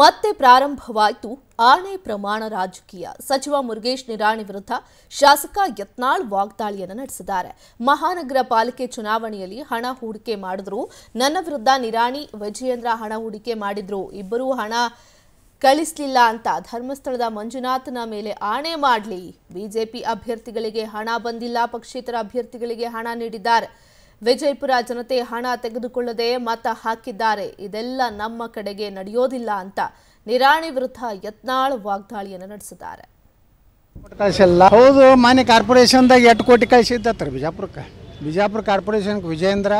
ಮತ್ತೆ ಪ್ರಾರಂಭವಾಯಿತು ಆಣೆ ಪ್ರಮಾಣ ರಾಜಕೀಯ ಸಚಿವ ಮುರುಗೇಶ್ ನಿರಾಣಿ ವಿರುದ್ಧ ಶಾಸಕ ಯತ್ನಾಳ್ ವಾಗ್ದಾಳಿಯನ್ನು ನಡೆಸಿದ್ದಾರೆ ಮಹಾನಗರ ಪಾಲಿಕೆ ಚುನಾವಣೆಯಲ್ಲಿ ಹಣ ಹೂಡಿಕೆ ಮಾಡಿದ್ರು ನನ್ನ ವಿರುದ್ಧ ನಿರಾಣಿ ವಿಜಯೇಂದ್ರ ಹಣ ಹೂಡಿಕೆ ಮಾಡಿದ್ರು ಇಬ್ಬರೂ ಹಣ ಕಳಿಸಲಿಲ್ಲ ಅಂತ ಧರ್ಮಸ್ಥಳದ ಮಂಜುನಾಥನ ಮೇಲೆ ಆಣೆ ಮಾಡಲಿ ಬಿಜೆಪಿ ಅಭ್ಯರ್ಥಿಗಳಿಗೆ ಹಣ ಬಂದಿಲ್ಲ ಪಕ್ಷೇತರ ಅಭ್ಯರ್ಥಿಗಳಿಗೆ ಹಣ ನೀಡಿದ್ದಾರೆ ವಿಜಯಪುರ ಜನತೆ ಹಣ ತೆಗೆದುಕೊಳ್ಳದೆ ಮತ ಹಾಕಿದ್ದಾರೆ ಇದೆಲ್ಲ ನಮ್ಮ ಕಡೆಗೆ ನಡೆಯೋದಿಲ್ಲ ಅಂತ ನಿರಾಣಿ ವಿರುದ್ಧ ಯತ್ನಾಳ್ ವಾಗ್ದಾಳಿಯನ್ನು ನಡೆಸಿದ್ದಾರೆ ಹೌದು ಮಾನ್ಯ ಕಾರ್ಪೊರೇಷನ್ದಾಗ ಕೋಟಿ ಕಳಿಸಿದ್ದತ್ರ ಬಿಜಾಪುರಕ್ಕೆ ಬಿಜಾಪುರ ಕಾರ್ಪೊರೇಷನ್ಗೆ ವಿಜೇಂದ್ರ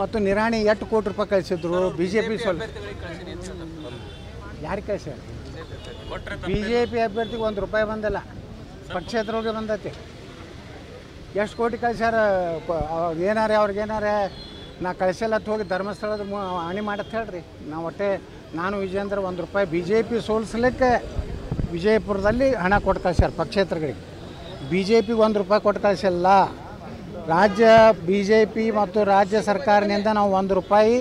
ಮತ್ತು ನಿರಾಣಿ ಎಂಟು ಕೋಟಿ ರೂಪಾಯಿ ಕಳಿಸಿದ್ರು ಬಿ ಜೆ ಪಿ ಸ್ವಲ್ಪ ಯಾರು ಕಳಿಸ್ಯಾರ ಬಿ ಜೆ ಪಿ ಅಭ್ಯರ್ಥಿಗೆ ಒಂದು ರೂಪಾಯಿ ಬಂದಲ್ಲ ಪಕ್ಷೇತರೊಳಗೆ ಬಂದೈತಿ ಎಷ್ಟು ಕೋಟಿ ಕಳ್ಸ್ಯಾರ ಏನಾರೆ ಏನಾರೇ ಏನಾರೆ ನಾ ಅಂತ ಹೋಗಿ ಧರ್ಮಸ್ಥಳದ ಹಾನಿ ಮಾಡತ್ತೆ ಹೇಳ್ರಿ ನಾವು ಒಟ್ಟೆ ನಾನು ವಿಜಯೇಂದ್ರ ಒಂದು ರೂಪಾಯಿ ಬಿ ಜೆ ಪಿ ಸೋಲಿಸ್ಲಿಕ್ಕೆ ವಿಜಯಪುರದಲ್ಲಿ ಹಣ ಕೊಟ್ಟು ಕಳಿಸ್ಯಾರ ಪಕ್ಷೇತರಗಳಿಗೆ ಬಿ ಜೆ ಪಿಗೆ ಒಂದು ರೂಪಾಯಿ ಕೊಟ್ಟು ಕಳಿಸಿಲ್ಲ ರಾಜ್ಯ ಬಿ ಜೆ ಪಿ ಮತ್ತು ರಾಜ್ಯ ಸರ್ಕಾರದಿಂದ ನಾವು ಒಂದು ರೂಪಾಯಿ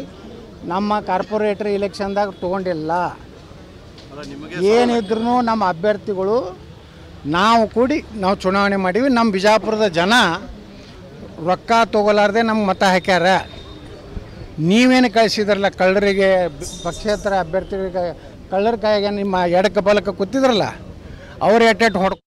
ನಮ್ಮ ಕಾರ್ಪೊರೇಟರ್ ಇಲೆಕ್ಷನ್ದಾಗ ತೊಗೊಂಡಿಲ್ಲ ಏನಿದ್ರೂ ನಮ್ಮ ಅಭ್ಯರ್ಥಿಗಳು ನಾವು ಕೂಡಿ ನಾವು ಚುನಾವಣೆ ಮಾಡೀವಿ ನಮ್ಮ ಬಿಜಾಪುರದ ಜನ ರೊಕ್ಕ ತೊಗೊಲಾರ್ದೆ ನಮ್ಗೆ ಮತ ಹಾಕ್ಯಾರ ನೀವೇನು ಕಳಿಸಿದ್ರಲ್ಲ ಕಳ್ಳರಿಗೆ ಪಕ್ಷೇತರ ಅಭ್ಯರ್ಥಿಗಳಿಗೆ ಕಳ್ಳರ ಕಾಯಿಗೆ ನಿಮ್ಮ ಎಡಕ್ಕೆ ಬಲಕ್ಕೆ ಕೂತಿದ್ರಲ್ಲ ಅವ್ರು ಎಟ್ಟೆಟ್ಟು ಹೊಡ್ಕೊ